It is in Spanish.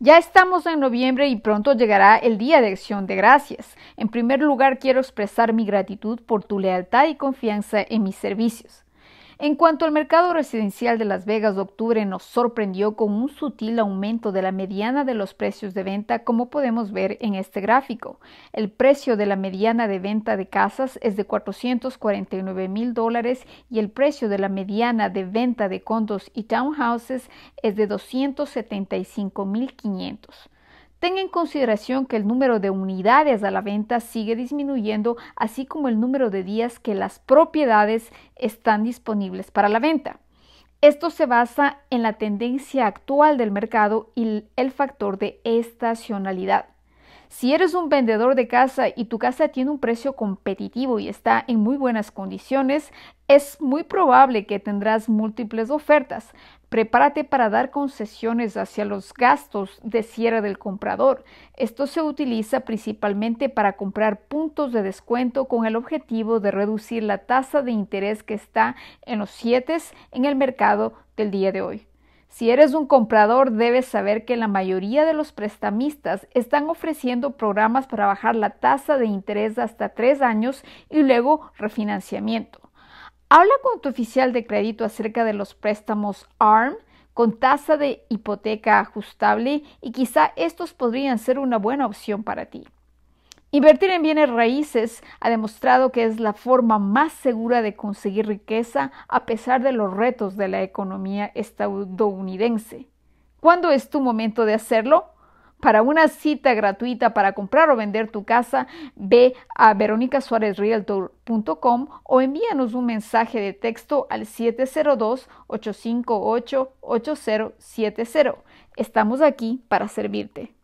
Ya estamos en noviembre y pronto llegará el Día de Acción de Gracias. En primer lugar, quiero expresar mi gratitud por tu lealtad y confianza en mis servicios. En cuanto al mercado residencial de Las Vegas de octubre nos sorprendió con un sutil aumento de la mediana de los precios de venta como podemos ver en este gráfico. El precio de la mediana de venta de casas es de 449 mil dólares y el precio de la mediana de venta de condos y townhouses es de 275 mil 500. Tenga en consideración que el número de unidades a la venta sigue disminuyendo, así como el número de días que las propiedades están disponibles para la venta. Esto se basa en la tendencia actual del mercado y el factor de estacionalidad. Si eres un vendedor de casa y tu casa tiene un precio competitivo y está en muy buenas condiciones, es muy probable que tendrás múltiples ofertas. Prepárate para dar concesiones hacia los gastos de cierre del comprador. Esto se utiliza principalmente para comprar puntos de descuento con el objetivo de reducir la tasa de interés que está en los 7 en el mercado del día de hoy. Si eres un comprador, debes saber que la mayoría de los prestamistas están ofreciendo programas para bajar la tasa de interés hasta tres años y luego refinanciamiento. Habla con tu oficial de crédito acerca de los préstamos ARM con tasa de hipoteca ajustable y quizá estos podrían ser una buena opción para ti. Invertir en bienes raíces ha demostrado que es la forma más segura de conseguir riqueza a pesar de los retos de la economía estadounidense. ¿Cuándo es tu momento de hacerlo? Para una cita gratuita para comprar o vender tu casa, ve a veronicasuarezrealtor.com o envíanos un mensaje de texto al 702-858-8070. Estamos aquí para servirte.